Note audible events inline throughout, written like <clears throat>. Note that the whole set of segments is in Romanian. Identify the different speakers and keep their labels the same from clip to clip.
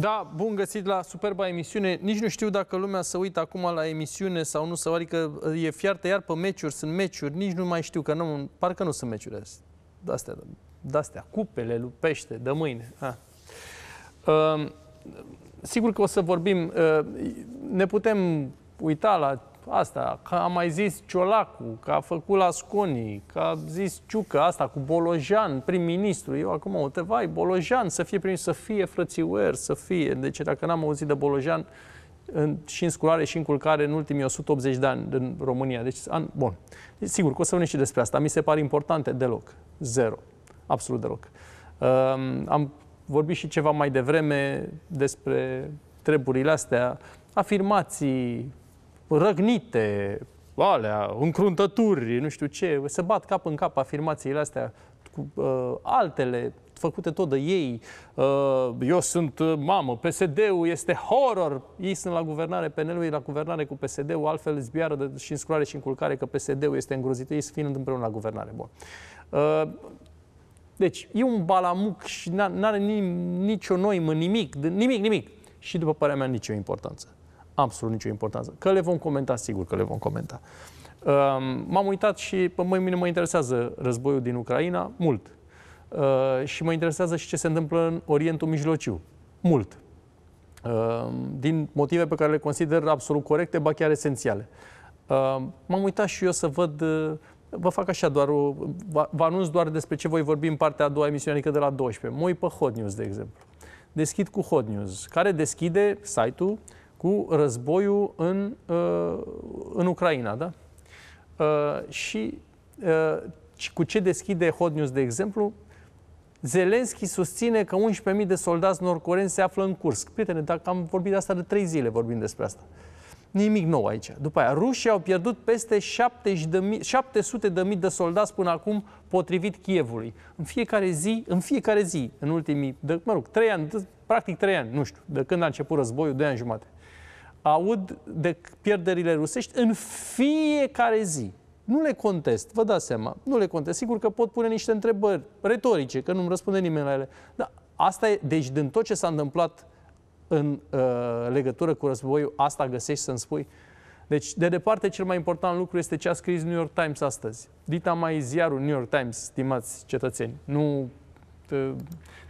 Speaker 1: Da, bun găsit la superba emisiune. Nici nu știu dacă lumea se uită acum la emisiune sau nu, sau adică e fiartă iar pe meciuri, sunt meciuri, nici nu mai știu, că nu, parcă nu sunt meciuri astea, de-astea, cupele, lupește, de mâine. Uh, sigur că o să vorbim, uh, ne putem uita la asta, că a mai zis Ciolacu, că a făcut la Sconi, că a zis Ciucă asta cu Bolojan, prim-ministru. Eu acum o te vai, Bolojan, să fie prim să fie frățiuer, să fie. Deci dacă n-am auzit de Bolojan în, și în sculare și în culcare în ultimii 180 de ani în România. Deci, an, bun. Deci, sigur, că o să vă și despre asta. Mi se pare importante deloc. Zero. Absolut deloc. Um, am vorbit și ceva mai devreme despre treburile astea, afirmații, răgnite, alea, încruntături, nu știu ce, se bat cap în cap afirmațiile astea cu uh, altele făcute tot de ei. Uh, eu sunt uh, mamă, PSD-ul este horror. Ei sunt la guvernare, PNL-ul e la guvernare cu PSD-ul, altfel zbiară de, și în sculare și în culcare că PSD-ul este îngrozit. ei fiind împreună la guvernare. Bun. Uh, deci, e un balamuc și n-are nicio noimă, nimic, nimic, nimic. Și după părerea mea, nicio importanță absolut nicio importanță. Că le vom comenta, sigur că le vom comenta. Ehm, m-am uitat și pe mine mă interesează războiul din Ucraina mult. Ehm, și mă interesează și ce se întâmplă în Orientul Mijlociu. Mult. Ehm, din motive pe care le consider absolut corecte, ba chiar esențiale. M-am uitat și eu să văd eh, vă fac așa doar o, vă anunț doar despre ce voi vorbi în partea a doua emisiune, adică de la 12. Mă uit pe Hot News, de exemplu. Deschid cu Hot News, care deschide site-ul cu războiul în, uh, în Ucraina. Da? Uh, uh, și cu ce deschide Hot News, de exemplu, Zelenski susține că 11.000 de soldați norcoreni se află în Kursk. Prietene, dacă am vorbit de asta de 3 zile, vorbim despre asta. Nimic nou aici. După aia, rușii au pierdut peste 700.000 de mii de soldați până acum, potrivit Chievului. În fiecare zi, în fiecare zi, în ultimii, de, mă rog, 3 ani, de, practic 3 ani, nu știu, de când a început războiul, 2 ani jumate aud de pierderile rusești în fiecare zi. Nu le contest, vă dați seama, nu le contest. Sigur că pot pune niște întrebări retorice, că nu-mi răspunde nimeni la ele. Dar asta e, deci din tot ce s-a întâmplat în uh, legătură cu războiul, asta găsești să-mi spui. Deci, de departe, cel mai important lucru este ce a scris New York Times astăzi. Dita mai ziarul New York Times, stimați cetățeni. Nu, uh,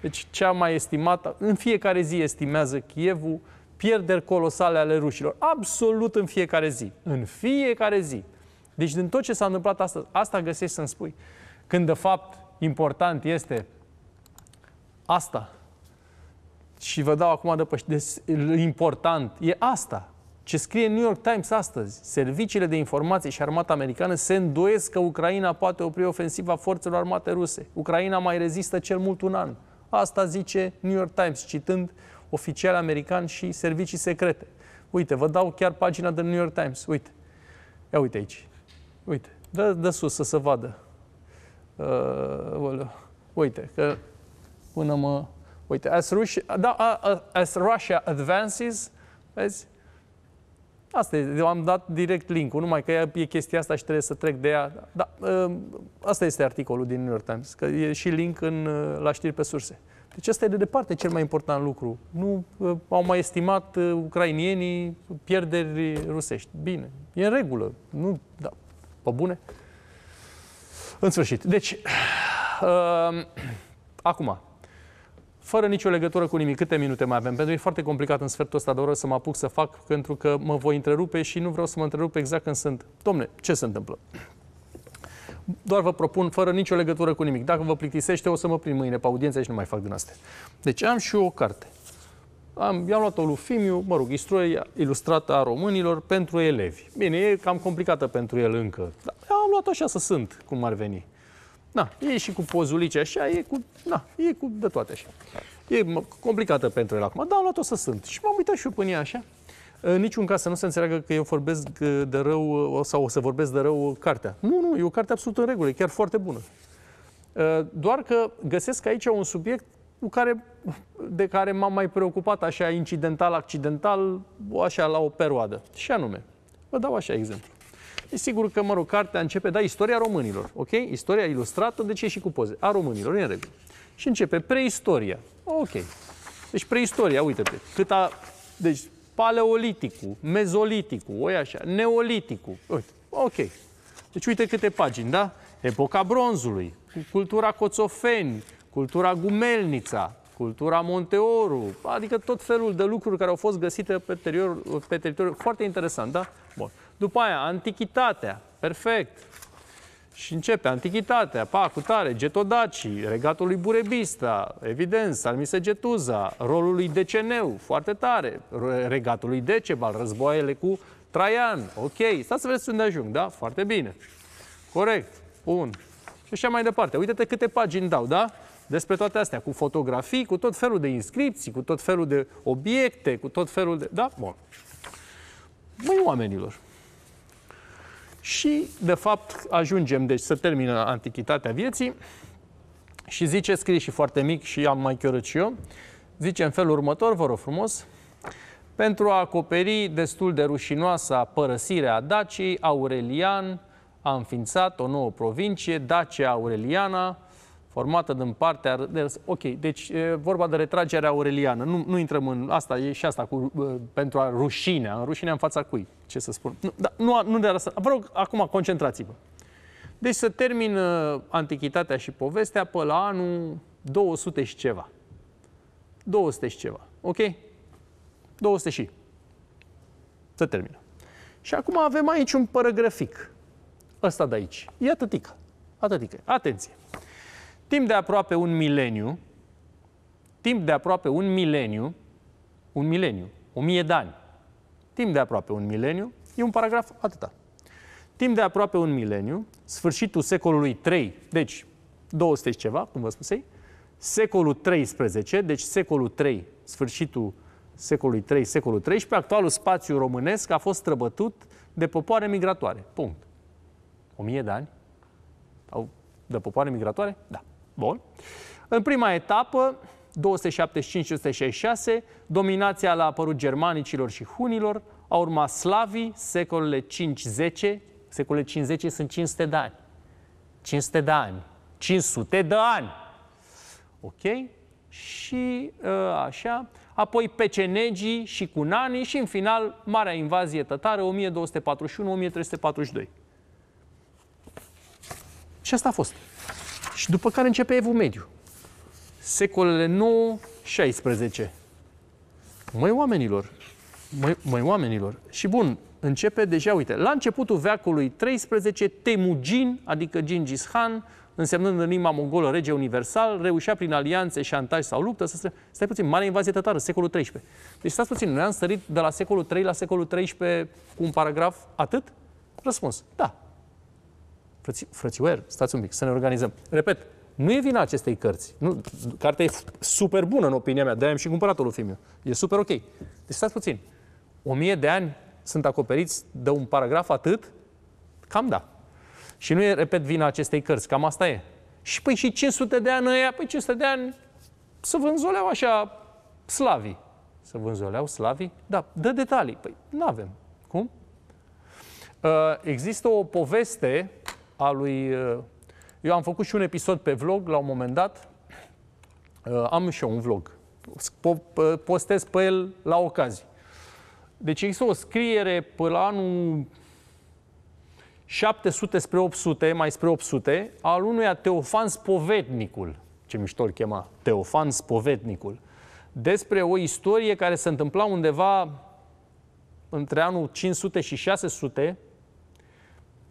Speaker 1: deci, cea mai estimată, în fiecare zi estimează Chievul pierderi colosale ale rușilor. Absolut în fiecare zi. În fiecare zi. Deci din tot ce s-a întâmplat astăzi, asta găsești să-mi spui. Când de fapt important este asta. Și vă dau acum de deci, important e asta. Ce scrie New York Times astăzi, serviciile de informație și armata americană se îndoiesc că Ucraina poate opri ofensiva forțelor armate ruse. Ucraina mai rezistă cel mult un an. Asta zice New York Times, citând oficiali americani și servicii secrete. Uite, vă dau chiar pagina de New York Times. Uite. Ia uite aici. Uite. Dă, de sus să se vadă. Uh, uite, că până mă... Uite, as Russia, da, as Russia advances, vezi? Asta e, am dat direct link-ul, numai că e chestia asta și trebuie să trec de ea. Da, ă, asta este articolul din New York Times, că e și link în, ă, la știri pe surse. Deci ăsta e de departe cel mai important lucru. Nu uh, au mai estimat uh, ucrainienii pierderi rusești. Bine, e în regulă. Nu, da, pe bune. În sfârșit. Deci, uh, acum, fără nicio legătură cu nimic, câte minute mai avem? Pentru că e foarte complicat în sfertul ăsta de oră să mă apuc să fac, pentru că mă voi întrerupe și nu vreau să mă întrerup exact când sunt. Domne, ce se întâmplă? doar vă propun fără nicio legătură cu nimic. Dacă vă plictisește, o să mă prind mâine pe audiență și nu mai fac din astea. Deci am și eu o carte. Am, i-am luat-o lui Fimiu, mă rog, istoria ilustrată a românilor pentru elevi. Bine, e cam complicată pentru el încă. Dar am luat-o așa să sunt, cum ar veni. Na, e și cu pozulice așa, e cu, na, e cu de toate așa. E complicată pentru el acum, dar am luat-o să sunt. Și m-am uitat și eu până ea așa. În niciun caz să nu se înțeleagă că eu vorbesc uh, de rău uh, sau o să vorbesc de rău cartea. Nu, nu, e o carte absolut în regulă, e chiar foarte bună. Uh, doar că găsesc aici un subiect cu care, de care m-am mai preocupat așa incidental, accidental, așa la o perioadă. Și anume, vă dau așa exemplu. E sigur că, mă rog, cartea începe, da, istoria românilor, ok? Istoria ilustrată, de deci ce și cu poze? A românilor, în regulă. Și începe preistoria. Ok. Deci preistoria, uite-te, cât a... Deci paleoliticul, mezoliticul, oi așa, neoliticul. Uite, ok. Deci uite câte pagini, da? Epoca bronzului, cultura Coțofeni, cultura Gumelnița, cultura Monteoru, adică tot felul de lucruri care au fost găsite pe teritoriul, pe teritoriul. foarte interesant, da? Bun. După aia, antichitatea, perfect, și începe Antichitatea, Tare, Getodacii, regatul lui Burebista, evident, Salmise Getuza, rolul lui Deceneu, foarte tare, regatul lui Decebal, războaiele cu Traian, ok, stați să vedeți unde ajung, da? Foarte bine. Corect, bun. Și așa mai departe. Uite-te câte pagini dau, da? Despre toate astea, cu fotografii, cu tot felul de inscripții, cu tot felul de obiecte, cu tot felul de... Da? Bun. Măi, oamenilor, și, de fapt, ajungem, deci să termină antichitatea vieții și zice, scrie și foarte mic și am mai chiorât și eu, zice în felul următor, vă rog frumos, pentru a acoperi destul de rușinoasa părăsire a Dacii, Aurelian a înființat o nouă provincie, Dacia Aureliana, formată din partea... De, ok, deci e vorba de retragerea aureliană. Nu, nu intrăm în... Asta e și asta cu, pentru a rușinea. Rușinea în fața cui? Ce să spun? Nu, da, nu, nu de asta. Vă rog, acum concentrați-vă. Deci să termin ă, antichitatea și povestea pe la anul 200 și ceva. 200 și ceva. Ok? 200 și. Să termină. Și acum avem aici un părăgrafic. Ăsta de aici. E atâtica. Atâtică. Atenție. Timp de aproape un mileniu, timp de aproape un mileniu, un mileniu, o mie de ani, timp de aproape un mileniu, e un paragraf atâta. Timp de aproape un mileniu, sfârșitul secolului 3, deci 200 și ceva, cum vă spusei, secolul 13, deci secolul 3, sfârșitul secolului 3, secolul 13, actualul spațiu românesc a fost străbătut de popoare migratoare. Punct. O mie de ani? Au de popoare migratoare? Da. Bun. În prima etapă, 275-266, dominația l-a apărut germanicilor și hunilor, au urmat slavii, secolele 5-10, secolele 50 sunt 500 de ani. 500 de ani. 500 de ani! Ok? Și ă, așa, apoi pecenegii și cunanii și în final marea invazie tătară 1241-1342. Și asta a fost. Și după care începe Evul Mediu. Secolele 9-16. Mai oamenilor, mai oamenilor. Și bun, începe deja, uite, la începutul veacului 13, Temujin, adică Gingis Khan, însemnând în limba mongolă rege universal, reușea prin alianțe, șantaj sau luptă să se... Stai puțin, mare invazie tătară, secolul 13. Deci stați puțin, noi am sărit de la secolul 3 la secolul 13 cu un paragraf atât? Răspuns, da, frățioer, stați un pic, să ne organizăm. Repet, nu e vina acestei cărți. Nu, cartea e super bună, în opinia mea, de-aia am și cumpărat-o lui Fimiu. E super ok. Deci stați puțin. O mie de ani sunt acoperiți de un paragraf atât? Cam da. Și nu e, repet, vina acestei cărți. Cam asta e. Și păi și 500 de ani ăia, păi 500 de ani să vânzoleau așa slavii. Să vânzoleau slavii? Da, dă detalii. Păi nu avem. Cum? Uh, există o poveste a lui... Uh, eu am făcut și un episod pe vlog la un moment dat, uh, am și eu un vlog, uh, postez pe el la ocazie. Deci există o scriere pe la anul 700 spre 800, mai spre 800, al unuia Teofan Spovetnicul, ce mișto îl chema, Teofan Spovetnicul, despre o istorie care se întâmpla undeva între anul 500 și 600,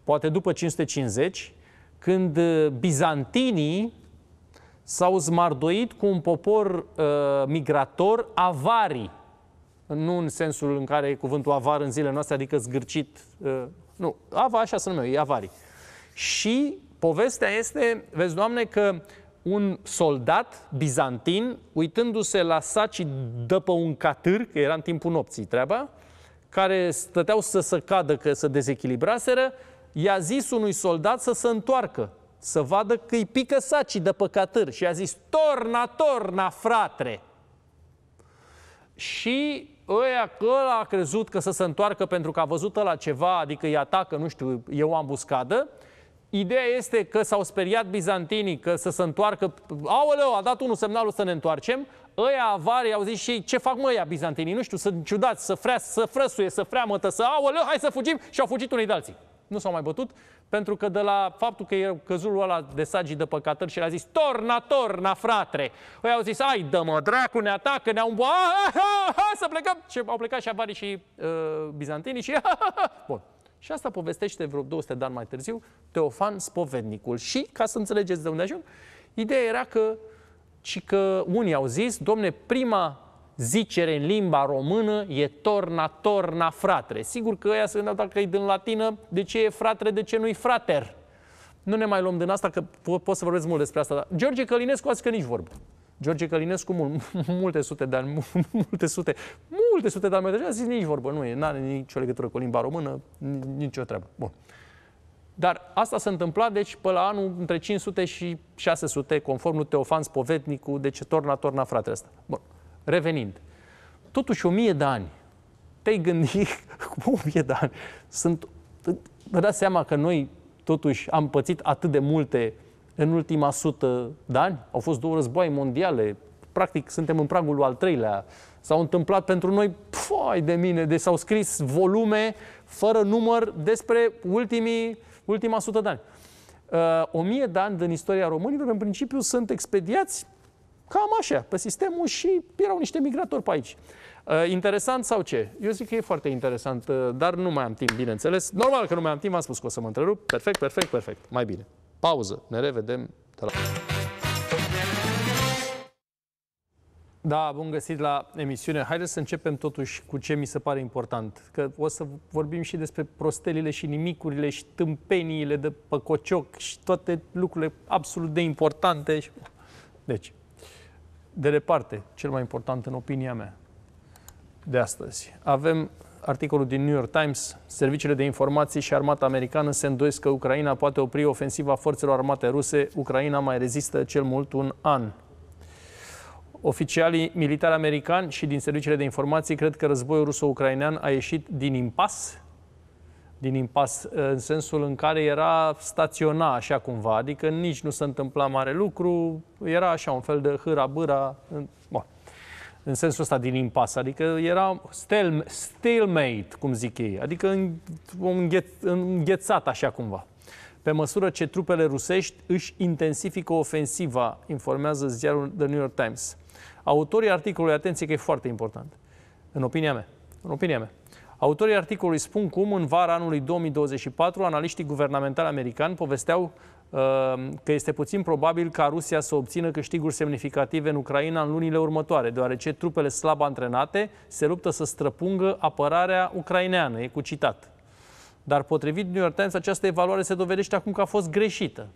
Speaker 1: poate după 550, când uh, bizantinii s-au zmardoit cu un popor uh, migrator Avari, Nu în sensul în care e cuvântul avar în zilele noastre, adică zgârcit. Uh, nu, ava așa se numește, e Avari. Și povestea este, vezi, Doamne, că un soldat bizantin, uitându-se la saci de pe un catâr, că era în timpul nopții treaba, care stăteau să se cadă, că se dezechilibraseră, i-a zis unui soldat să se întoarcă, să vadă că îi pică sacii de păcatâri și a zis, torna, torna, fratre! Și ăia că ăla a crezut că să se întoarcă pentru că a văzut la ceva, adică îi atacă, nu știu, e o ambuscadă, Ideea este că s-au speriat bizantinii că să se întoarcă. Aoleu, a dat unul semnalul să ne întoarcem. Ăia avari au zis și ei, ce fac măia bizantinii? Nu știu, sunt ciudați, să, frea, să frăsuie, să freamătă, să aoleu, hai să fugim și au fugit unii de alții nu s-au mai bătut, pentru că de la faptul că e căzulul ăla de sagi de păcatări și le-a zis Torna, torna, fratre! Păi au zis, ai, dă-mă, dracu, ne atacă, ne-au ah, ah, ah, să plecăm! Și au plecat și avarii și uh, bizantinii și... <laughs> Bun. Și asta povestește vreo 200 de ani mai târziu Teofan Spovednicul. Și, ca să înțelegeți de unde ajung, ideea era că, și că unii au zis, domne, prima zicere în limba română e torna, torna, fratre. Sigur că ăia se gândeau dacă e din latină, de ce e fratre, de ce nu-i frater? Nu ne mai luăm din asta, că pot, pot să vorbesc mult despre asta. Dar George Călinescu, zis că nici vorbă. George Călinescu, mult, <laughs> multe sute de ani, <laughs> multe sute, multe sute de ani deja, a zis nici vorbă, nu e, nu are nicio legătură cu limba română, nicio treabă. Bun. Dar asta s-a întâmplat, deci, pe la anul între 500 și 600, conform lui Teofan Spovednicu, deci torna, torna, fratele ăsta. Bun. Revenind, totuși o mie de ani, te-ai gândi, <laughs> o mie de ani, sunt, vă dați seama că noi totuși am pățit atât de multe în ultima sută de ani, au fost două războaie mondiale, practic suntem în pragul al treilea, s-au întâmplat pentru noi, foai de mine, de s-au scris volume fără număr despre ultimii, ultima sută de ani. Uh, o mie de ani din istoria românilor, în principiu, sunt expediați Cam așa, pe sistemul și erau niște migratori pe aici. Uh, interesant sau ce? Eu zic că e foarte interesant, uh, dar nu mai am timp, bineînțeles. Normal că nu mai am timp, am spus că o să mă întrerup. Perfect, perfect, perfect. Mai bine. Pauză. Ne revedem Da, bun găsit la emisiune. Haideți să începem totuși cu ce mi se pare important. Că o să vorbim și despre prostelile și nimicurile și tâmpeniile de păcocioc și toate lucrurile absolut de importante. Deci, de departe, cel mai important în opinia mea de astăzi. Avem articolul din New York Times, serviciile de informații și armata americană se îndoiesc că Ucraina poate opri ofensiva forțelor armate ruse. Ucraina mai rezistă cel mult un an. Oficialii militari americani și din serviciile de informații cred că războiul ruso-ucrainean a ieșit din impas din impas, ă, în sensul în care era staționa așa cumva, adică nici nu se întâmpla mare lucru, era așa un fel de hâra-bâra, în, în sensul ăsta din impas, adică era stalemate, cum zic ei, adică îngheț, înghețat așa cumva. Pe măsură ce trupele rusești își intensifică ofensiva, informează ziarul The New York Times. Autorii articolului, atenție că e foarte important, în opinia mea, în opinia mea, Autorii articolului spun cum, în vara anului 2024, analiștii guvernamentali americani povesteau uh, că este puțin probabil ca Rusia să obțină câștiguri semnificative în Ucraina în lunile următoare, deoarece trupele slab antrenate se luptă să străpungă apărarea ucraineană, e cu citat. Dar potrivit New York Times, această evaluare se dovedește acum că a fost greșită.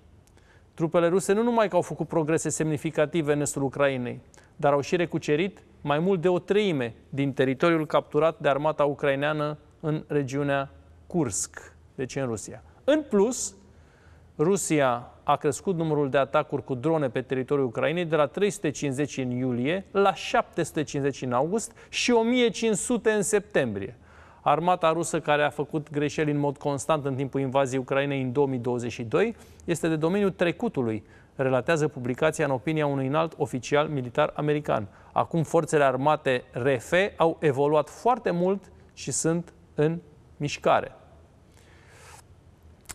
Speaker 1: Trupele ruse nu numai că au făcut progrese semnificative în estul Ucrainei, dar au și recucerit mai mult de o treime din teritoriul capturat de armata ucraineană în regiunea Kursk, deci în Rusia. În plus, Rusia a crescut numărul de atacuri cu drone pe teritoriul Ucrainei de la 350 în iulie la 750 în august și 1500 în septembrie. Armata rusă care a făcut greșeli în mod constant în timpul invaziei Ucrainei în 2022 este de domeniul trecutului, relatează publicația în opinia unui înalt oficial militar american. Acum forțele armate RF au evoluat foarte mult și sunt în mișcare.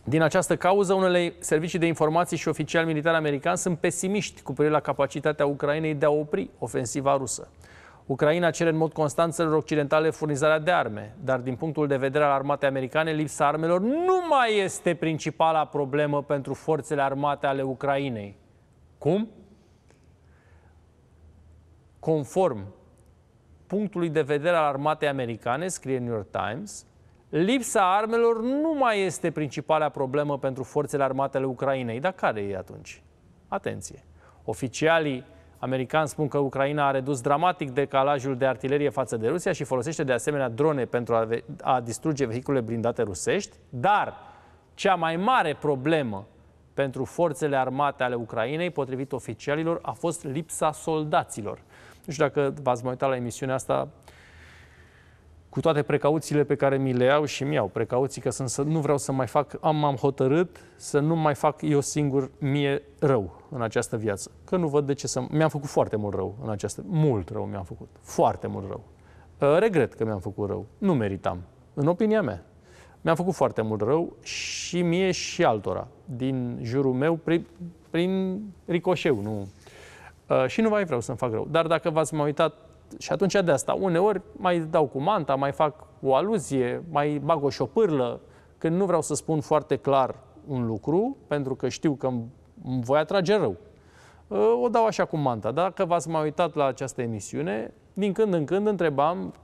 Speaker 1: Din această cauză, unele servicii de informații și oficiali militari americani sunt pesimiști cu privire la capacitatea Ucrainei de a opri ofensiva rusă. Ucraina cere în mod constant țărilor occidentale furnizarea de arme, dar din punctul de vedere al armatei americane, lipsa armelor nu mai este principala problemă pentru forțele armate ale Ucrainei. Cum? Conform punctului de vedere al armatei americane, scrie New York Times, lipsa armelor nu mai este principala problemă pentru forțele armate ale Ucrainei. Dar care e atunci? Atenție! Oficialii Americani spun că Ucraina a redus dramatic decalajul de artilerie față de Rusia și folosește de asemenea drone pentru a, a distruge vehicule blindate rusești, dar cea mai mare problemă pentru forțele armate ale Ucrainei, potrivit oficialilor, a fost lipsa soldaților. Nu știu dacă v-ați mai uitat la emisiunea asta cu toate precauțiile pe care mi le iau și mi iau precauții că sunt, să nu vreau să mai fac, am, am hotărât să nu mai fac eu singur mie rău în această viață. Că nu văd de ce să... Mi-am făcut foarte mult rău în această... Mult rău mi-am făcut. Foarte mult rău. Uh, regret că mi-am făcut rău. Nu meritam. În opinia mea. Mi-am făcut foarte mult rău și mie și altora din jurul meu prin, prin ricoșeu, nu... Uh, și nu mai vreau să-mi fac rău. Dar dacă v-ați mai uitat și atunci de asta, uneori mai dau cu manta, mai fac o aluzie, mai bag o șopârlă, când nu vreau să spun foarte clar un lucru, pentru că știu că îmi voi atrage rău. Uh, o dau așa cu manta. Dacă v-ați mai uitat la această emisiune, din când în când întrebam,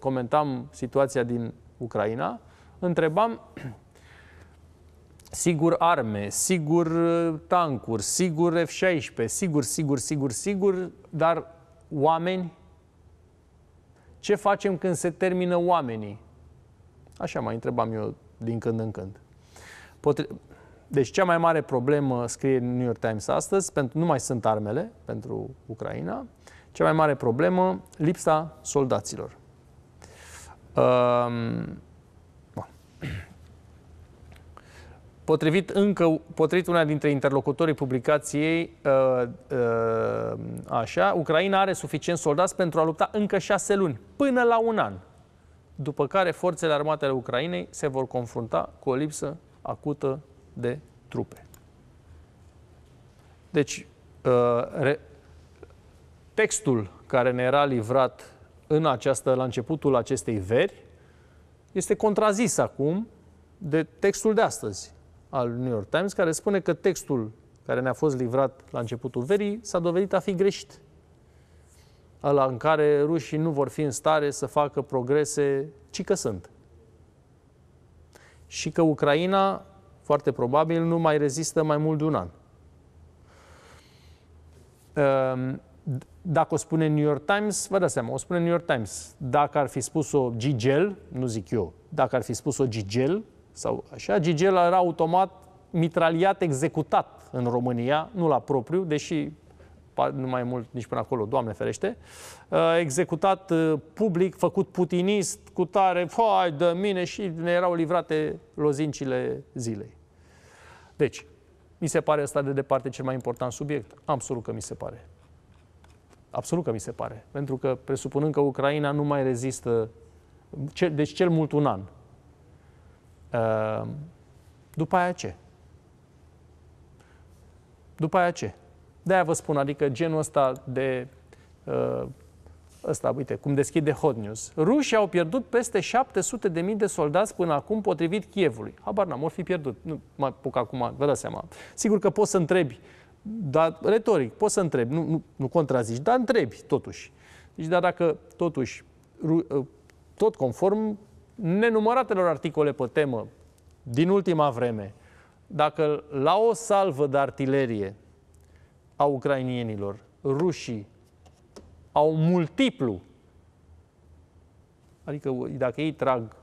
Speaker 1: comentam situația din Ucraina, întrebam <clears throat> sigur arme, sigur uh, tancuri, sigur F-16, sigur, sigur, sigur, sigur, dar oameni? Ce facem când se termină oamenii? Așa mai întrebam eu din când în când. Potri... Deci cea mai mare problemă, scrie New York Times astăzi, pentru, nu mai sunt armele pentru Ucraina, cea mai mare problemă, lipsa soldaților. Um, Potrivit încă, potrivit una dintre interlocutorii publicației, uh, uh, așa, Ucraina are suficient soldați pentru a lupta încă șase luni, până la un an. După care forțele armate ale Ucrainei se vor confrunta cu o lipsă acută de trupe. Deci, uh, re, textul care ne era livrat în această, la începutul acestei veri este contrazis acum de textul de astăzi al New York Times, care spune că textul care ne-a fost livrat la începutul verii s-a dovedit a fi greșit. Ăla în care rușii nu vor fi în stare să facă progrese, ci că sunt. Și că Ucraina, foarte probabil, nu mai rezistă mai mult de un an. Ehm, dacă o spune New York Times, vă dați seama, o spune New York Times. Dacă ar fi spus-o Gigel, nu zic eu, dacă ar fi spus-o Gigel, sau așa, Gigela era automat mitraliat executat în România, nu la propriu, deși nu mai mult nici până acolo, Doamne ferește, uh, executat uh, public, făcut putinist, cu tare, fai de mine și ne erau livrate lozincile zilei. Deci, mi se pare asta de departe cel mai important subiect? Absolut că mi se pare. Absolut că mi se pare. Pentru că presupunând că Ucraina nu mai rezistă, deci cel mult un an, Ehm, după aia ce? După aia ce? De-aia vă spun, adică genul ăsta de... Ehm, ăsta, uite, cum deschide Hot News. Rușii au pierdut peste 700.000 de, de soldați până acum, potrivit Chievului. Habar n-am, fi pierdut. Nu mă apuc acum, vă dați seama. Sigur că poți să întrebi, dar retoric, poți să întrebi, nu, nu, nu contrazici, dar întrebi totuși. Deci, dar dacă totuși, ă, tot conform nenumăratelor articole pe temă din ultima vreme, dacă la o salvă de artilerie a ucrainienilor, rușii au multiplu, adică dacă ei trag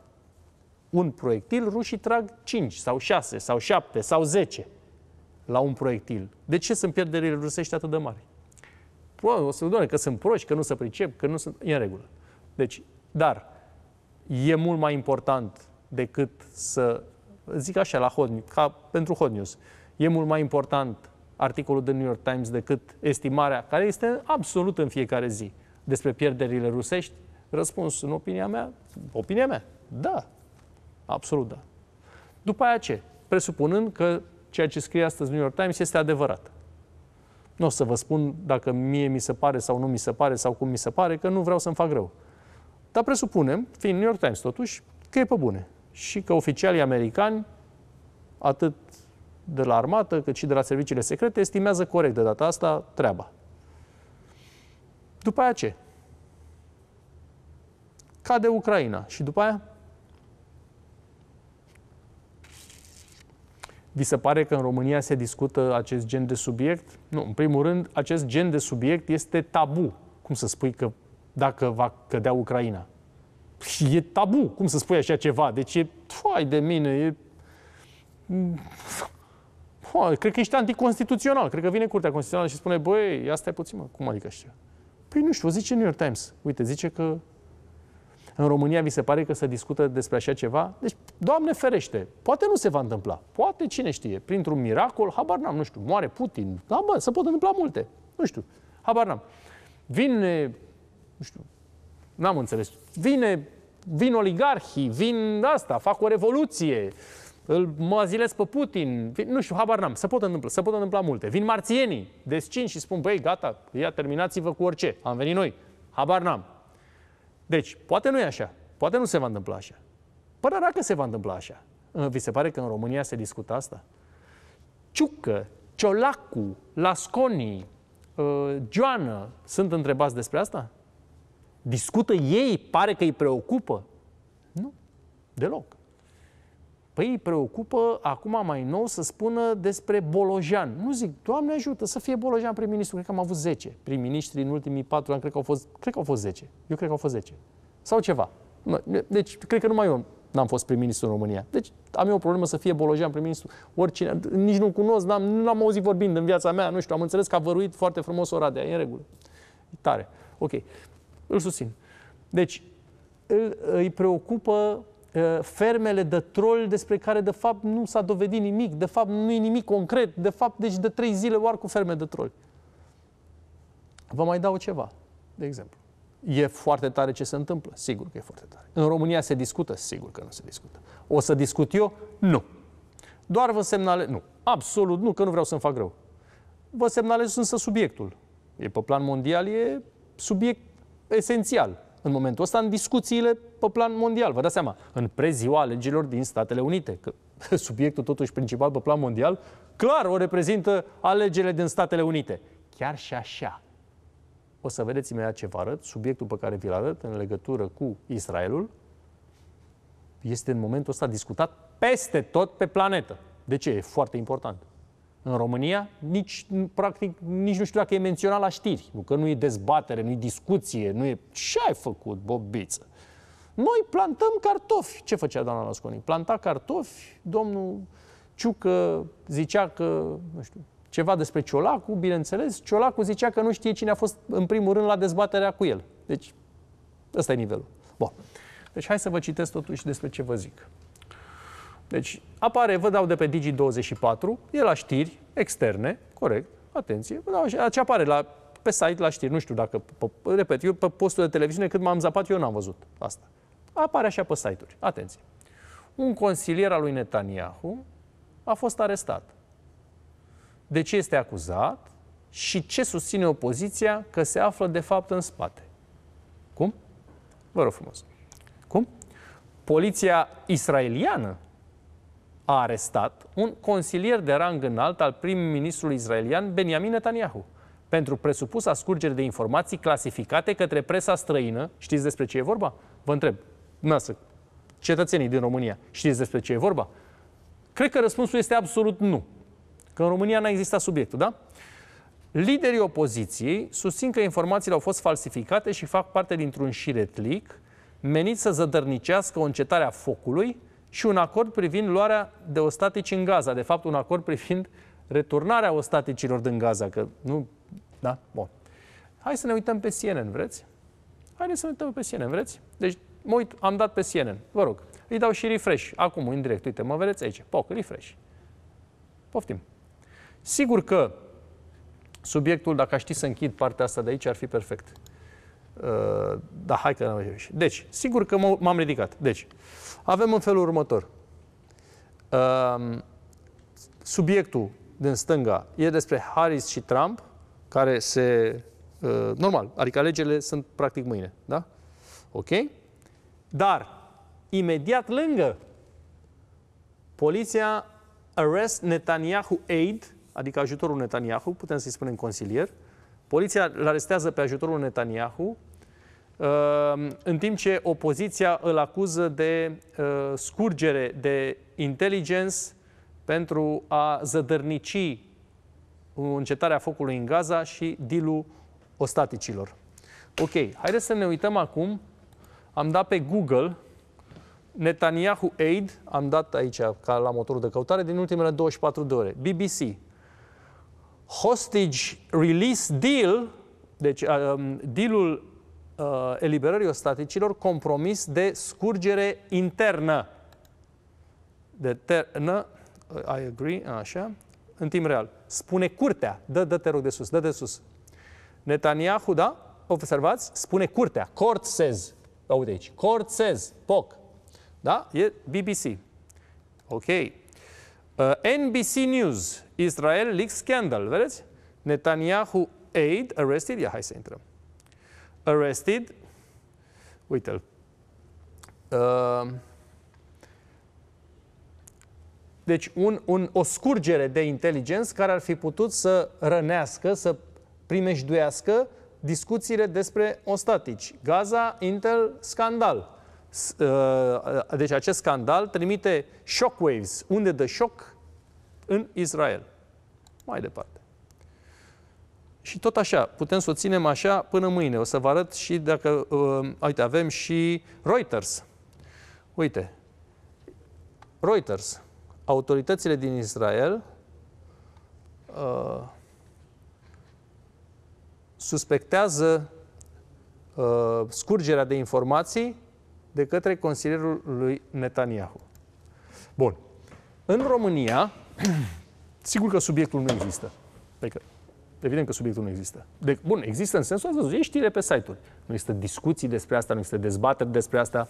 Speaker 1: un proiectil, rușii trag 5 sau 6 sau 7 sau 10 la un proiectil. De ce sunt pierderile rusești atât de mari? Probabil o să doamne, că sunt proști, că nu se pricep, că nu sunt... E în regulă. Deci, dar e mult mai important decât să, zic așa, la hot, ca pentru Hot News, e mult mai important articolul de New York Times decât estimarea, care este absolut în fiecare zi, despre pierderile rusești? Răspuns, în opinia mea, opinia mea, da, absolut da. După aia ce? Presupunând că ceea ce scrie astăzi New York Times este adevărat. Nu o să vă spun dacă mie mi se pare sau nu mi se pare sau cum mi se pare, că nu vreau să-mi fac rău. Dar presupunem, fiind New York Times totuși, că e pe bune. Și că oficialii americani, atât de la armată, cât și de la serviciile secrete, estimează corect de data asta treaba. După aia ce? Cade Ucraina. Și după aia? Vi se pare că în România se discută acest gen de subiect? Nu, în primul rând, acest gen de subiect este tabu. Cum să spui că dacă va cădea Ucraina. E tabu, cum să spui așa ceva. Deci e, fai de mine, e... Foai, cred că ești anticonstituțional. Cred că vine Curtea Constituțională și spune, băi, asta e puțin, mă. Cum adică așa? Păi nu știu, zice New York Times. Uite, zice că în România vi se pare că se discută despre așa ceva? Deci, Doamne ferește, poate nu se va întâmpla. Poate, cine știe, printr-un miracol, habar n-am, nu știu, moare Putin. Da, bă, se pot întâmpla multe. Nu știu, habar n-am. Vine nu știu, n-am înțeles. Vine, vin oligarhii, vin asta, fac o revoluție, îl mazilez pe Putin, vin, nu știu, habar n-am, se pot întâmpla, se pot întâmpla multe. Vin marțienii, descin și spun, băi, gata, ia, terminați-vă cu orice, am venit noi, habar n-am. Deci, poate nu e așa, poate nu se va întâmpla așa. Părerea dacă se va întâmpla așa. Vi se pare că în România se discută asta? Ciucă, Ciolacu, Lasconi, uh, Joană, sunt întrebați despre asta? discută ei, pare că îi preocupă. Nu, deloc. Păi îi preocupă acum mai nou să spună despre Bolojan. Nu zic, Doamne ajută să fie Bolojan prim-ministru. Cred că am avut 10 prim-ministri în ultimii 4 ani, cred că au fost, cred că au fost 10. Eu cred că au fost 10. Sau ceva. Deci, cred că numai eu n-am fost prim-ministru în România. Deci am eu o problemă să fie Bolojan prim-ministru, oricine, nici nu-l cunosc, n-am, n-am auzit vorbind în viața mea, nu știu, am înțeles că a văruit foarte frumos Oradea, e în regulă. E tare. Ok. Îl susțin. Deci, îl, îi preocupă uh, fermele de troli despre care de fapt nu s-a dovedit nimic, de fapt nu e nimic concret, de fapt deci de trei zile oar cu ferme de troli. Vă mai dau ceva, de exemplu. E foarte tare ce se întâmplă? Sigur că e foarte tare. În România se discută? Sigur că nu se discută. O să discut eu? Nu. Doar vă semnale... Nu. Absolut nu, că nu vreau să-mi fac rău. Vă semnalez însă subiectul. E pe plan mondial, e subiect esențial în momentul ăsta în discuțiile pe plan mondial. Vă dați seama, în preziua alegerilor din Statele Unite, că <laughs> subiectul totuși principal pe plan mondial, clar o reprezintă alegerile din Statele Unite. Chiar și așa. O să vedeți imediat ce vă arăt, subiectul pe care vi-l arăt în legătură cu Israelul, este în momentul ăsta discutat peste tot pe planetă. De ce? E foarte important în România, nici, practic, nici nu știu dacă e menționat la știri. Nu că nu e dezbatere, nu e discuție, nu e... Ce ai făcut, bobiță? Noi plantăm cartofi. Ce făcea doamna Lasconi? Planta cartofi, domnul Ciucă zicea că, nu știu, ceva despre Ciolacu, bineînțeles. Ciolacu zicea că nu știe cine a fost în primul rând la dezbaterea cu el. Deci, ăsta e nivelul. Bun. Deci hai să vă citesc totuși despre ce vă zic. Deci apare, vă dau de pe Digi24, e la știri externe, corect, atenție, vă dau ce apare la, pe site la știri, nu știu dacă, pe, repet, eu pe postul de televiziune când m-am zapat eu n-am văzut asta. Apare așa pe site-uri, atenție. Un consilier al lui Netanyahu a fost arestat. De ce este acuzat și ce susține opoziția că se află de fapt în spate? Cum? Vă rog frumos. Cum? Poliția israeliană a arestat un consilier de rang înalt al prim-ministrului israelian Benjamin Netanyahu pentru presupus scurgere de informații clasificate către presa străină. Știți despre ce e vorba? Vă întreb, nasă, cetățenii din România, știți despre ce e vorba? Cred că răspunsul este absolut nu. Că în România n-a existat subiectul, da? Liderii opoziției susțin că informațiile au fost falsificate și fac parte dintr-un șiretlic menit să zădărnicească o încetare a focului și un acord privind luarea de ostatici în Gaza. De fapt, un acord privind returnarea ostaticilor din Gaza, că nu... Da? Bun. Hai să ne uităm pe CNN, vreți? Hai să ne uităm pe CNN, vreți? Deci, mă uit, am dat pe CNN, vă rog. Îi dau și refresh. Acum, în direct, uite, mă vedeți aici. Poc, refresh. Poftim. Sigur că subiectul, dacă aș ști să închid partea asta de aici, ar fi perfect. Uh, da, hai că n-am reușit. Deci, sigur că m-am ridicat. Deci, avem în felul următor. Uh, subiectul din stânga e despre Harris și Trump, care se... Uh, normal, adică alegerile sunt practic mâine, da? Ok? Dar, imediat lângă, poliția arrest Netanyahu aid, adică ajutorul Netanyahu, putem să-i spunem consilier, poliția îl arestează pe ajutorul Netanyahu Ehm, în timp ce opoziția îl acuză de ehm, scurgere de inteligență pentru a zădărnici încetarea focului în Gaza și dilu ostaticilor. Ok, haideți să ne uităm acum. Am dat pe Google Netanyahu Aid, am dat aici ca la motorul de căutare, din ultimele 24 de ore. BBC. Hostage Release Deal, deci um, dealul uh, eliberării ostaticilor compromis de scurgere internă. De ternă, uh, I agree, așa, în timp real. Spune curtea, dă, dă te rog de sus, dă de sus. Netanyahu, da, observați, spune curtea, court says, uite aici, court says, POC, da, e BBC. Ok. Uh, NBC News, Israel leaks scandal, vedeți? Netanyahu aid arrested, ia hai să intrăm arrested. Uite-l. Uh, deci un, un, o scurgere de inteligență care ar fi putut să rănească, să primejduiască discuțiile despre ostatici. Gaza, Intel, scandal. Ehm, deci acest scandal trimite shockwaves. Unde dă shock? În Israel. Mai departe. Și tot așa, putem să o ținem așa până mâine. O să vă arăt și dacă... Uh, uite, avem și Reuters. Uite. Reuters. Autoritățile din Israel uh, suspectează uh, scurgerea de informații de către consilierul lui Netanyahu. Bun. În România, <clears throat> sigur că subiectul nu există. Pe că Evident că subiectul nu există. De, bun, există în sensul ăsta, e știre pe site-uri. Nu există discuții despre asta, nu există dezbateri despre asta,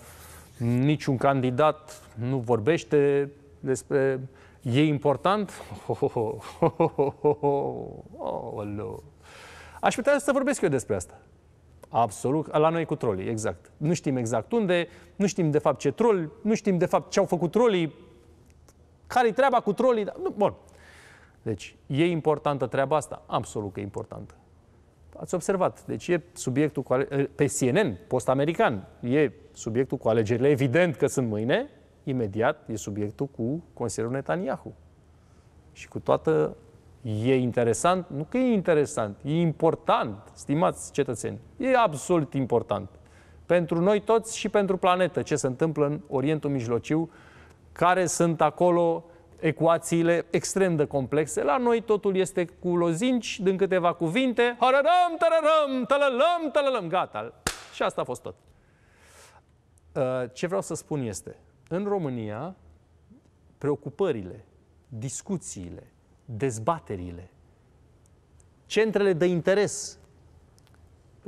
Speaker 1: niciun candidat nu vorbește despre... E important? Oh, oh, oh, oh, oh, oh, oh, oh, Aș putea să vorbesc eu despre asta. Absolut, la noi cu trolii, exact. Nu știm exact unde, nu știm de fapt ce troli, nu știm de fapt ce au făcut trolii, care-i treaba cu trolii. Dar... Bun, deci e importantă treaba asta? Absolut că e importantă. Ați observat. Deci e subiectul cu ale... pe CNN, post american, e subiectul cu alegerile. Evident că sunt mâine. Imediat e subiectul cu Consiliul Netanyahu. Și cu toată E interesant? Nu că e interesant, e important, stimați cetățeni. E absolut important. Pentru noi toți și pentru planetă, ce se întâmplă în Orientul Mijlociu, care sunt acolo ecuațiile extrem de complexe. La noi totul este cu lozinci, din câteva cuvinte, hararam, tararam, talalam, talalam, gata. Și asta a fost tot. Uh, ce vreau să spun este, în România, preocupările, discuțiile, dezbaterile, centrele de interes,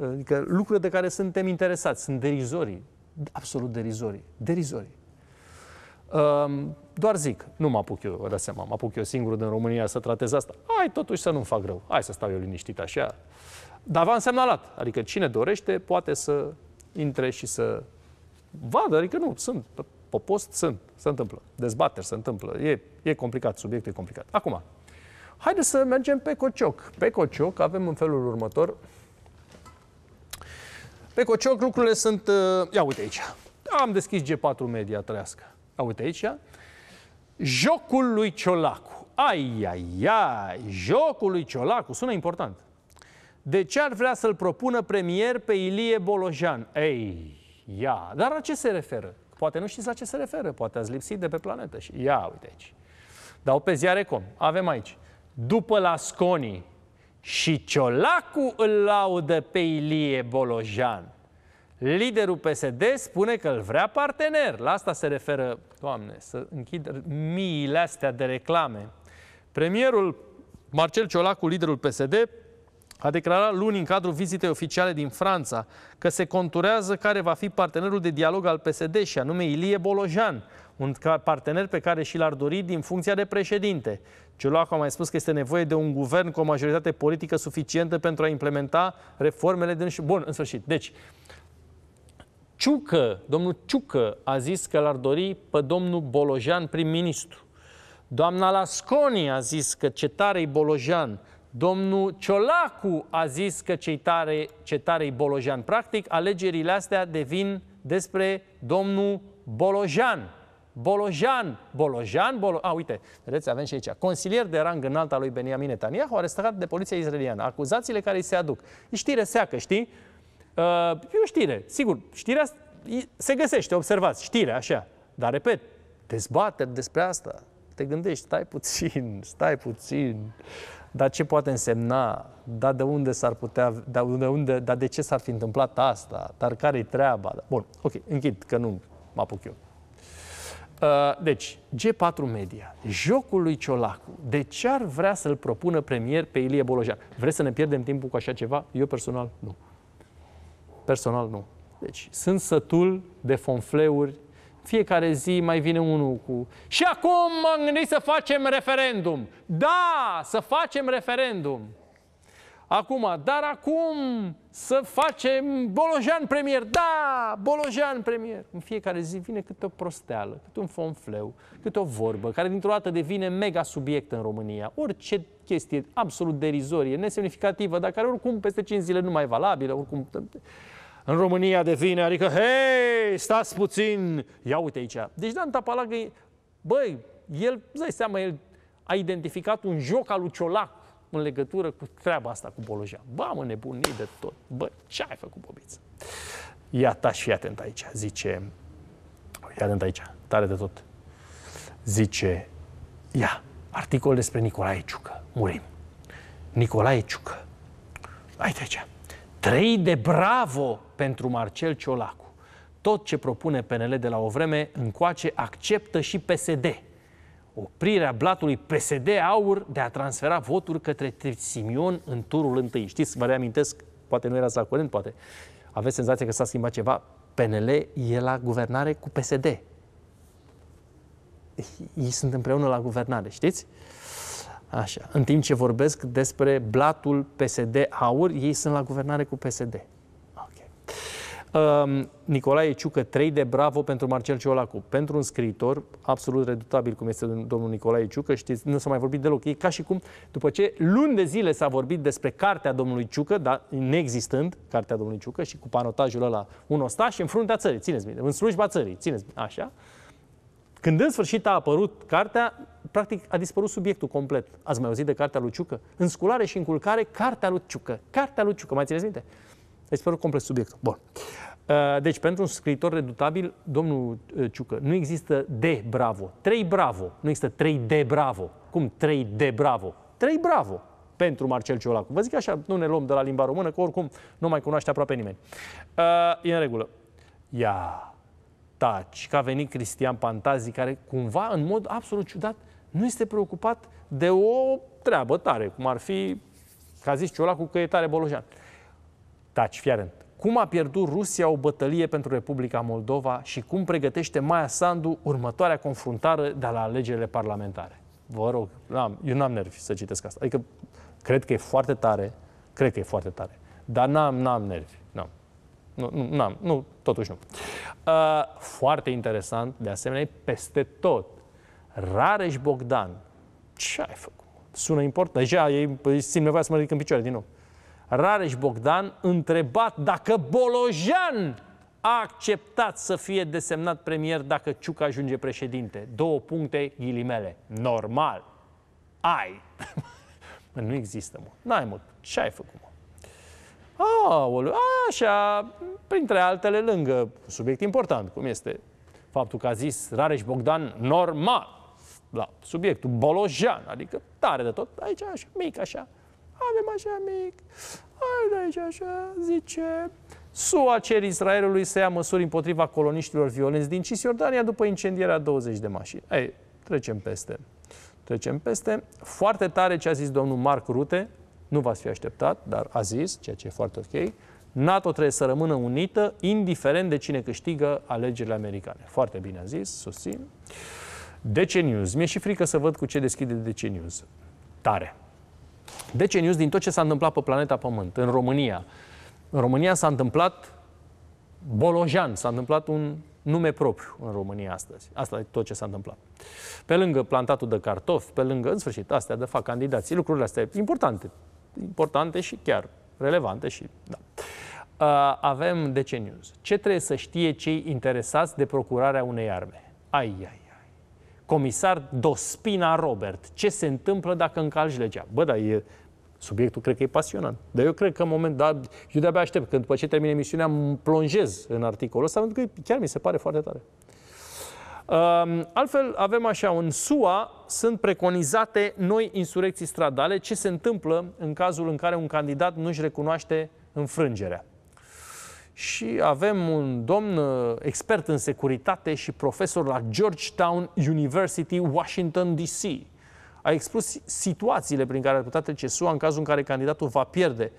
Speaker 1: adică lucruri de care suntem interesați, sunt derizorii, absolut derizorii, derizorii. Um, doar zic, nu mă apuc eu, vă seama, mă apuc eu singur din România să tratez asta. Hai totuși să nu-mi fac rău, hai să stau eu liniștit așa. Dar v-am semnalat, adică cine dorește poate să intre și să vadă, adică nu, sunt, pe post sunt, se întâmplă, dezbateri se întâmplă, e, e complicat, subiectul e complicat. Acum, haideți să mergem pe Cocioc. Pe Cocioc avem în felul următor, pe Cocioc lucrurile sunt, uh, ia uite aici, am deschis G4 Media, trăiască. Ia uite aici, Jocul lui Ciolacu. Ai, ai, ai, jocul lui Ciolacu, sună important. De ce ar vrea să-l propună premier pe Ilie Bolojan? Ei, ia, dar la ce se referă? Poate nu știți la ce se referă, poate ați lipsit de pe planetă. Și ia, uite aici. Dau pe ziare com. Avem aici. După Lasconi și Ciolacu îl laudă pe Ilie Bolojan. Liderul PSD spune că îl vrea partener. La asta se referă Doamne, să închid miile astea de reclame. Premierul Marcel Ciolacu, liderul PSD, a declarat luni în cadrul vizitei oficiale din Franța că se conturează care va fi partenerul de dialog al PSD și anume Ilie Bolojan, un partener pe care și l-ar dori din funcția de președinte. Ciolacu a mai spus că este nevoie de un guvern cu o majoritate politică suficientă pentru a implementa reformele din... Bun, în sfârșit. Deci, Ciucă, domnul Ciucă a zis că l-ar dori pe domnul Bolojan prim-ministru. Doamna Lasconi a zis că ce tare Bolojan. Domnul Ciolacu a zis că ce tare, ce tare Bolojan. Practic, alegerile astea devin despre domnul Bolojan. Bolojan, Bolojan, Bolo... A, uite, vedeți, avem și aici. Consilier de rang înalt al lui Benjamin Netanyahu, arestat de poliția izraeliană. Acuzațiile care îi se aduc. E știre seacă, știi? Uh, e o știre. Sigur, știrea se găsește, observați, știrea așa. Dar, repet, dezbateri despre asta. Te gândești, stai puțin, stai puțin. Dar ce poate însemna? Dar de unde s-ar putea, dar de, unde, dar de ce s-ar fi întâmplat asta? Dar care-i treaba? Bun, ok, închid, că nu mă apuc eu. Uh, deci, G4 Media, jocul lui Ciolacu, de ce ar vrea să-l propună premier pe Ilie Bolojan? Vreți să ne pierdem timpul cu așa ceva? Eu personal nu. Personal nu. Deci sunt sătul de fonfleuri. Fiecare zi mai vine unul cu și acum m-am gândit să facem referendum. Da, să facem referendum. Acum, dar acum să facem Bolojan premier. Da, Bolojan premier. În fiecare zi vine câte o prosteală, câte un fonfleu, câte o vorbă, care dintr-o dată devine mega subiect în România. Orice chestie absolut derizorie, nesemnificativă, dar care oricum peste 5 zile nu mai valabilă, oricum în România devine, adică, hei, stați puțin, ia uite aici. Deci Dan Tapalagă, băi, el, îți dai seama, el a identificat un joc al lui Ciolac în legătură cu treaba asta cu Bolojan. Bă, mă, nebunii de tot. Bă, ce ai făcut, Bobiță? Ia ta și fii atent aici, zice... Fii atent aici, tare de tot. Zice, ia, articol despre Nicolae Ciucă, murim. Nicolae Ciucă. aici. aici. Trei de bravo pentru Marcel Ciolacu. Tot ce propune PNL de la o vreme încoace acceptă și PSD. Oprirea blatului PSD aur de a transfera voturi către Simion în turul întâi. Știți, vă reamintesc, poate nu era la curent, poate aveți senzația că s-a schimbat ceva. PNL e la guvernare cu PSD. Ei sunt împreună la guvernare, știți? Așa. În timp ce vorbesc despre blatul PSD-Aur, ei sunt la guvernare cu PSD. Uh, um, Nicolae Ciucă, 3 de bravo pentru Marcel Ciolacu. Pentru un scriitor absolut redutabil cum este domnul Nicolae Ciucă, știți, nu s-a mai vorbit deloc. E ca și cum, după ce luni de zile s-a vorbit despre cartea domnului Ciucă, dar neexistând cartea domnului Ciucă și cu panotajul ăla un ostaș în fruntea țării, țineți minte, în slujba țării, țineți minte, așa, când în sfârșit a apărut cartea, practic a dispărut subiectul complet. Ați mai auzit de cartea lui Ciucă? În sculare și în culcare, cartea lui Ciucă. Cartea lui Ciucă, mai țineți minte? A dispărut complet subiectul. Bun. Uh, deci, pentru un scriitor redutabil, domnul uh, Ciucă, nu există D bravo, trei bravo, nu există trei D bravo. Cum trei D bravo? Trei bravo pentru Marcel Ciolacu. Vă zic așa, nu ne luăm de la limba română, că oricum nu mai cunoaște aproape nimeni. Uh, e în regulă. Ia, taci, că a venit Cristian Pantazi, care cumva, în mod absolut ciudat, nu este preocupat de o treabă tare, cum ar fi, ca zis Ciolacu, că e tare bolojan. Taci, fiarent. Cum a pierdut Rusia o bătălie pentru Republica Moldova și cum pregătește Maia Sandu următoarea confruntare de la alegerile parlamentare? Vă rog, n-am, eu n-am nervi să citesc asta. Adică, cred că e foarte tare, cred că e foarte tare, dar n-am, n-am nervi nu, nu, am nu, totuși nu. Uh, foarte interesant, de asemenea, peste tot. Rareș Bogdan. Ce ai făcut? Sună important. Deja ei simt nevoia să mă ridic în picioare din nou. Rareș Bogdan întrebat dacă Bolojan a acceptat să fie desemnat premier dacă Ciucă ajunge președinte. Două puncte, ghilimele. Normal. Ai. <laughs> nu există, mă. N-ai, mă. Ce ai făcut, mă? Aoleu, așa, printre altele lângă subiect important, cum este faptul că a zis Rareș Bogdan normal la subiectul bolojan, adică tare de tot, aici așa, mic așa, avem așa mic, aici așa, zice, SUA cer Israelului să ia măsuri împotriva coloniștilor violenți din Cisjordania după incendierea 20 de mașini. Ei, trecem peste. Trecem peste. Foarte tare ce a zis domnul Marc Rute, nu v-ați fi așteptat, dar a zis, ceea ce e foarte ok, NATO trebuie să rămână unită, indiferent de cine câștigă alegerile americane. Foarte bine a zis, susțin. DC News. Mi-e și frică să văd cu ce deschide DC News. Tare. DC News, din tot ce s-a întâmplat pe planeta Pământ, în România, în România s-a întâmplat Bolojan, s-a întâmplat un nume propriu în România astăzi. Asta e tot ce s-a întâmplat. Pe lângă plantatul de cartofi, pe lângă, în sfârșit, astea de fac candidații, lucrurile astea importante, importante și chiar relevante și da. Uh, avem DC News. Ce trebuie să știe cei interesați de procurarea unei arme? Ai, ai, ai. Comisar Dospina Robert. Ce se întâmplă dacă încalci legea? Bă, dar e Subiectul cred că e pasionant. Dar eu cred că în moment dat, eu de-abia aștept, când după ce termin emisiunea, plonjez în articolul ăsta, pentru că chiar mi se pare foarte tare. Altfel, avem așa, în SUA sunt preconizate noi insurecții stradale. Ce se întâmplă în cazul în care un candidat nu-și recunoaște înfrângerea? Și avem un domn uh, expert în securitate și profesor la Georgetown University, Washington, D.C. A expus situațiile prin care ar putea trece SUA în cazul în care candidatul va pierde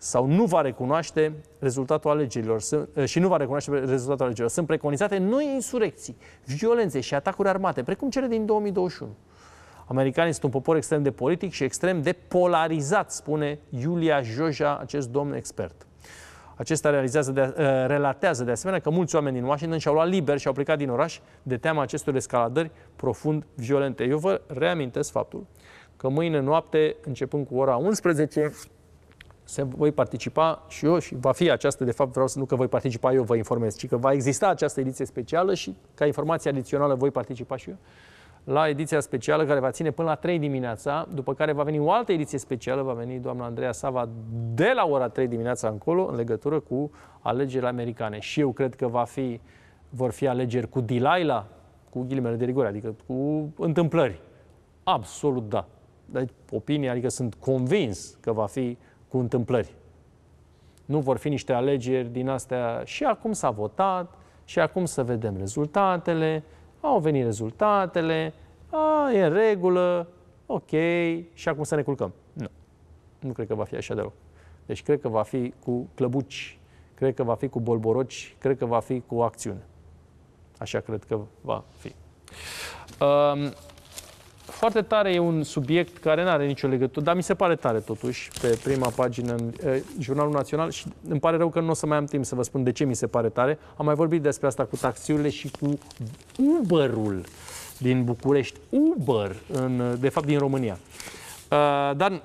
Speaker 1: sau nu va recunoaște rezultatul alegerilor ă, și nu va recunoaște rezultatul alegerilor. Sunt preconizate noi insurecții, violențe și atacuri armate, precum cele din 2021. Americanii sunt un popor extrem de politic și extrem de polarizat, spune Iulia Joja, acest domn expert. Acesta realizează de, ă, relatează de asemenea că mulți oameni din Washington și-au luat liber și-au plecat din oraș de teama acestor escaladări profund violente. Eu vă reamintesc faptul că mâine noapte, începând cu ora 11, se voi participa și eu și va fi această, de fapt vreau să nu că voi participa eu, vă informez, ci că va exista această ediție specială și ca informație adițională voi participa și eu la ediția specială care va ține până la 3 dimineața, după care va veni o altă ediție specială, va veni doamna Andreea Sava de la ora 3 dimineața încolo în legătură cu alegerile americane. Și eu cred că va fi, vor fi alegeri cu Dilaila, cu ghilimele de rigoare, adică cu întâmplări. Absolut da. Deci, opinia, adică sunt convins că va fi cu întâmplări. Nu vor fi niște alegeri din astea și acum s-a votat, și acum să vedem rezultatele, au venit rezultatele, a, e în regulă, ok, și acum să ne culcăm. Nu. Nu cred că va fi așa deloc. Deci cred că va fi cu clăbuci, cred că va fi cu bolboroci, cred că va fi cu acțiune. Așa cred că va fi. Um, foarte tare, e un subiect care nu are nicio legătură, dar mi se pare tare totuși, pe prima pagină în e, eh, Jurnalul Național și îmi pare rău că nu o să mai am timp să vă spun de ce mi se pare tare. Am mai vorbit despre asta cu taxiurile și cu Uber-ul din București, Uber, în, de fapt din România. Uh, dar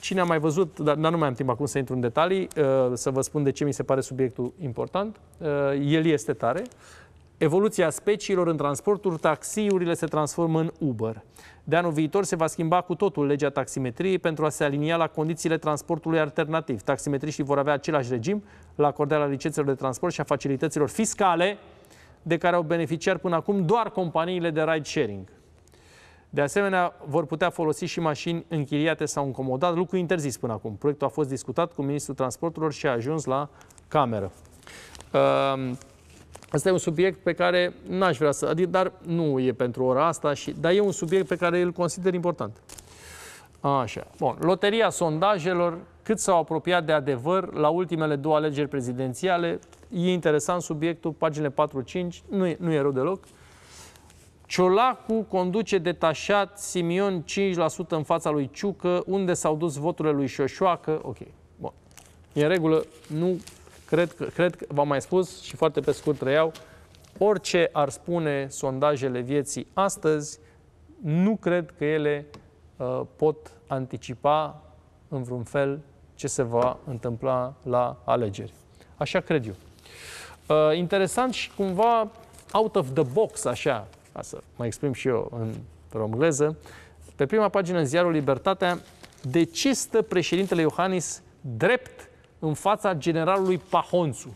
Speaker 1: cine a mai văzut, dar, dar nu mai am timp acum să intru în detalii, uh, să vă spun de ce mi se pare subiectul important. Uh, el este tare. Evoluția speciilor în transporturi, taxiurile se transformă în Uber. De anul viitor se va schimba cu totul legea taximetriei pentru a se alinia la condițiile transportului alternativ. Taximetriștii vor avea același regim la acordarea licențelor de transport și a facilităților fiscale de care au beneficiat până acum doar companiile de ride sharing. De asemenea, vor putea folosi și mașini închiriate sau încomodate, lucru interzis până acum. Proiectul a fost discutat cu Ministrul Transporturilor și a ajuns la cameră. Uh, Asta e un subiect pe care n-aș vrea să... Adică, dar nu e pentru ora asta, și, dar e un subiect pe care îl consider important. Așa. Bun. Loteria sondajelor, cât s-au apropiat de adevăr la ultimele două alegeri prezidențiale. E interesant subiectul, paginile 4-5, nu nu e rău deloc. Ciolacu conduce detașat Simion 5% în fața lui Ciucă, unde s-au dus voturile lui Șoșoacă. Ok, bun. E în regulă, nu Cred că, cred că v-am mai spus și foarte pe scurt reiau, orice ar spune sondajele vieții astăzi, nu cred că ele uh, pot anticipa în vreun fel ce se va întâmpla la alegeri. Așa cred eu. Uh, interesant și cumva out of the box, așa, ca să mă exprim și eu în romgleză, pe prima pagină în ziarul Libertatea, de ce stă președintele Iohannis drept în fața generalului Pahonțu.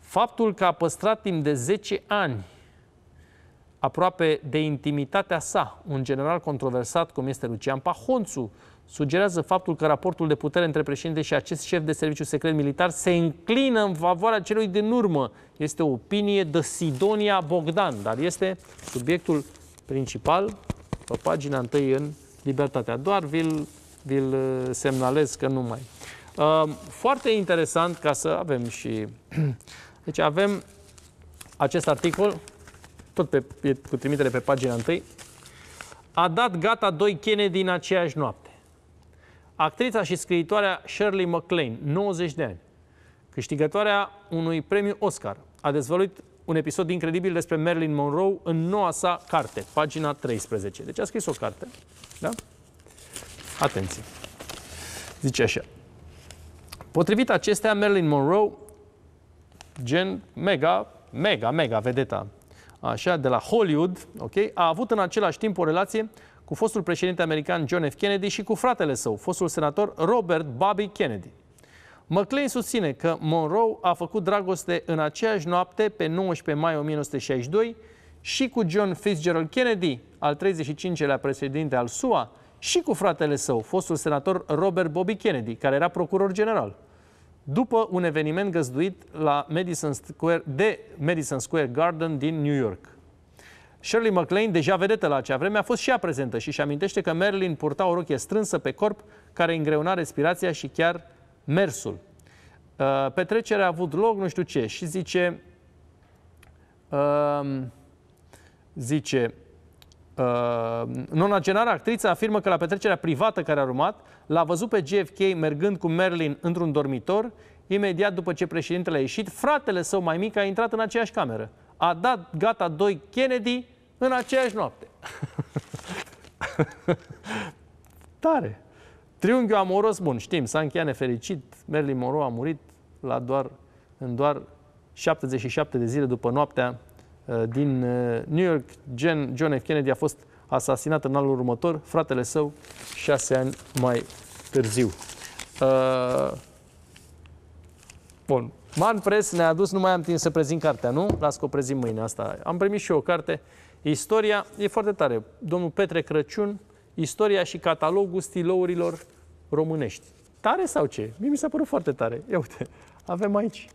Speaker 1: Faptul că a păstrat timp de 10 ani aproape de intimitatea sa un general controversat cum este Lucian Pahonțu, sugerează faptul că raportul de putere între președinte și acest șef de serviciu secret militar se înclină în favoarea celui din urmă. Este o opinie de Sidonia Bogdan, dar este subiectul principal pe pagina întâi în Libertatea. Doar vi-l, vi eh, semnalez că nu mai foarte interesant ca să avem și... <clears throat> Deci avem acest articol, tot pe, cu trimitere pe pagina 1, a dat gata doi chene din aceeași noapte. Actrița și scriitoarea Shirley MacLaine, 90 de ani, câștigătoarea unui premiu Oscar, a dezvăluit un episod incredibil despre Marilyn Monroe în noua sa carte, pagina 13. Deci a scris o carte, da? Atenție. Zice așa. Potrivit acestea, Marilyn Monroe, gen mega, mega, mega vedeta, așa, de la Hollywood, okay, a avut în același timp o relație cu fostul președinte american John F. Kennedy și cu fratele său, fostul senator Robert Bobby Kennedy. McLean susține că Monroe a făcut dragoste în aceeași noapte, pe 19 mai 1962, și cu John Fitzgerald Kennedy, al 35-lea președinte al SUA, și cu fratele său, fostul senator Robert Bobby Kennedy, care era procuror general după un eveniment găzduit la Madison Square, de Madison Square Garden din New York. Shirley MacLaine, deja vedetă la acea vreme, a fost și ea prezentă și își amintește că Marilyn purta o rochie strânsă pe corp care îngreuna respirația și chiar mersul. Uh, petrecerea a avut loc, nu știu ce, și zice, um, zice, Ehm, Nonagenara actriță afirmă că la petrecerea privată care a urmat, l-a văzut pe JFK mergând cu Merlin într-un dormitor. Imediat după ce președintele a ieșit, fratele său mai mic a intrat în aceeași cameră. A dat gata doi Kennedy în aceeași noapte. <laughs> Tare! Triunghiul amoros, bun, știm, s-a încheiat nefericit. Merlin moro a murit la doar, în doar 77 de zile după noaptea Uh, din uh, New York, John F. Kennedy a fost asasinat în anul următor, fratele său șase ani mai târziu. Uh, bun. Man Press ne-a adus, nu mai am timp să prezint cartea, nu? Las că o prezint mâine asta. Am primit și eu o carte, Istoria, e foarte tare, domnul Petre Crăciun, Istoria și catalogul stilourilor românești. Tare sau ce? Mie mi s-a părut foarte tare. Ia uite, avem aici.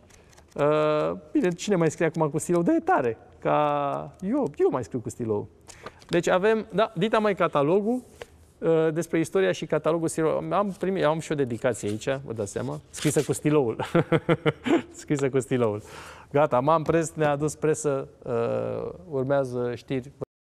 Speaker 1: Uh, bine, cine mai scrie acum cu stilou? Dar e tare ca eu, eu mai scriu cu stilou. Deci avem, da, dita mai catalogul uh, despre istoria și catalogul stilou. Am, primit, am și o dedicație aici, vă dați seama, scrisă cu stiloul. <laughs> scrisă cu stiloul. Gata, m-am pres, ne-a adus presă, uh, urmează știri.